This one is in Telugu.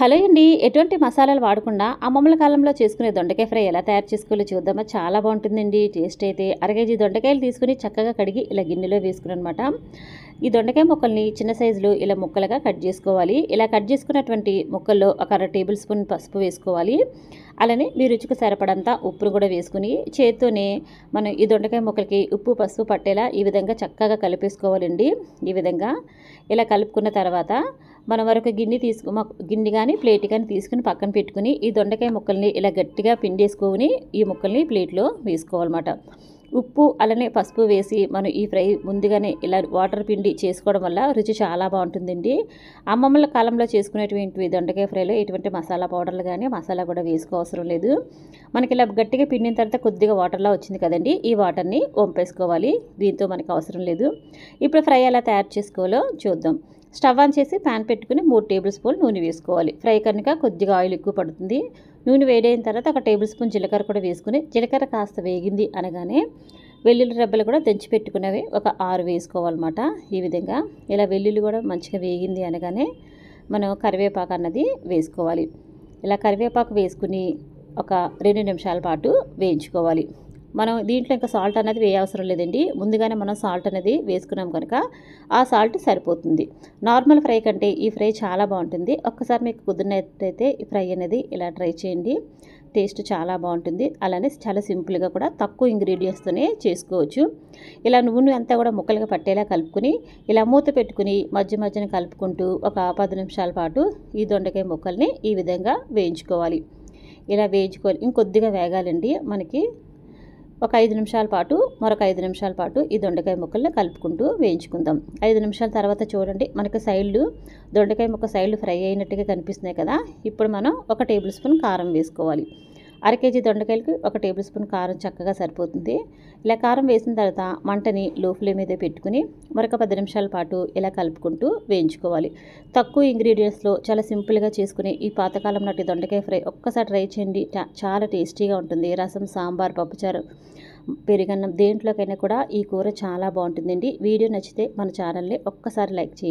హలో అండి ఎటువంటి మసాలాలు వాడకుండా అమ్మమ్మల కాలంలో చేసుకునే దొండకాయ ఫ్రై ఎలా తయారు చేసుకోవాలో చూద్దామా చాలా బాగుంటుందండి టేస్ట్ అయితే అరకేజీ దొండకాయలు తీసుకుని చక్కగా కడిగి ఇలా గిన్నెలో వేసుకుని అనమాట ఈ దొండకాయ ముక్కల్ని చిన్న సైజులో ఇలా ముక్కలుగా కట్ చేసుకోవాలి ఇలా కట్ చేసుకున్నటువంటి ముక్కల్లో ఒక అర టేబుల్ స్పూన్ పసుపు వేసుకోవాలి అలానే మీ రుచికి సరిపడంతా ఉప్పును కూడా వేసుకుని చేత్తోనే మనం ఈ దొండకాయ ముక్కలకి ఉప్పు పసుపు పట్టేలా ఈ విధంగా చక్కగా కలిపేసుకోవాలండి ఈ విధంగా ఇలా కలుపుకున్న తర్వాత మనం మరొక గిన్నె తీసుకు గిన్నె కానీ ప్లేట్ కానీ తీసుకుని పక్కన పెట్టుకుని ఈ దొండకాయ ముక్కల్ని ఇలా గట్టిగా పిండేసుకొని ఈ ముక్కల్ని ప్లేట్లో వేసుకోవాలన్నమాట ఉప్పు అలానే పసుపు వేసి మనం ఈ ఫ్రై ముందుగానే ఇలా వాటర్ పిండి చేసుకోవడం వల్ల రుచి చాలా బాగుంటుందండి అమ్మమ్మల కాలంలో చేసుకునేటువంటి దొండకాయ ఫ్రైలో ఎటువంటి మసాలా పౌడర్లు కానీ మసాలా కూడా వేసుకోవసరం లేదు మనకి ఇలా గట్టిగా పిండిన తర్వాత కొద్దిగా వాటర్లా వచ్చింది కదండి ఈ వాటర్ని వంపేసుకోవాలి దీంతో మనకు అవసరం లేదు ఇప్పుడు ఫ్రై ఎలా తయారు చేసుకోవాలో చూద్దాం స్టవ్ ఆన్ చేసి ప్యాన్ పెట్టుకుని మూడు టేబుల్ స్పూన్ నూనె వేసుకోవాలి ఫ్రై కనుక కొద్దిగా ఆయిల్ ఎక్కువ పడుతుంది నూనె వేడైన తర్వాత ఒక టేబుల్ స్పూన్ జీలకర్ర కూడా వేసుకుని జీలకర్ర కాస్త వేగింది అనగానే వెల్లుల్లి రెబ్బలు కూడా దంచి పెట్టుకునేవి ఒక ఆరు వేసుకోవాలన్నమాట ఈ విధంగా ఇలా వెల్లుల్లి కూడా మంచిగా వేగింది అనగానే మనం కరివేపాకు అన్నది వేసుకోవాలి ఇలా కరివేపాకు వేసుకుని ఒక రెండు నిమిషాల పాటు వేయించుకోవాలి మనం దీంట్లో ఇంకా సాల్ట్ అనేది వేయవసరం లేదండి ముందుగానే మనం సాల్ట్ అనేది వేసుకున్నాం కనుక ఆ సాల్ట్ సరిపోతుంది నార్మల్ ఫ్రై కంటే ఈ ఫ్రై చాలా బాగుంటుంది ఒక్కసారి మీకు కుదిరినట్టయితే ఈ ఫ్రై అనేది ఇలా ట్రై చేయండి టేస్ట్ చాలా బాగుంటుంది అలానే చాలా సింపుల్గా కూడా తక్కువ ఇంగ్రీడియంట్స్తోనే చేసుకోవచ్చు ఇలా నూనె అంతా కూడా ముక్కలుగా పట్టేలా కలుపుకుని ఇలా మూత పెట్టుకుని మధ్య మధ్యన కలుపుకుంటూ ఒక పది నిమిషాల పాటు ఈ దొండకాయ ముక్కల్ని ఈ విధంగా వేయించుకోవాలి ఇలా వేయించుకోవాలి ఇంకొద్దిగా వేగాలండి మనకి ఒక ఐదు నిమిషాల పాటు మరొక ఐదు నిమిషాల పాటు ఈ దొండకాయ ముక్కల్ని కలుపుకుంటూ వేయించుకుందాం ఐదు నిమిషాల తర్వాత చూడండి మనకు సైడ్లు దొండకాయ ముక్క సైడ్లు ఫ్రై అయినట్టుగా కనిపిస్తున్నాయి కదా ఇప్పుడు మనం ఒక టేబుల్ స్పూన్ కారం వేసుకోవాలి అర కేజీ దొండకాయలకి ఒక టేబుల్ స్పూన్ కారం చక్కగా సరిపోతుంది ఇలా కారం వేసిన తర్వాత మంటని లో ఫ్లేమ్ మీద పెట్టుకుని మరొక పది నిమిషాల పాటు ఇలా కలుపుకుంటూ వేయించుకోవాలి తక్కువ ఇంగ్రీడియంట్స్లో చాలా సింపుల్గా చేసుకుని ఈ పాతకాలం నాటి దొండకాయ ఫ్రై ఒక్కసారి ట్రై చేయండి చాలా టేస్టీగా ఉంటుంది రసం సాంబార్ పప్పుచారు పెరిగన్నం దేంట్లోకైనా కూడా ఈ కూర చాలా బాగుంటుందండి వీడియో నచ్చితే మన ఛానల్ని ఒక్కసారి లైక్ చేయండి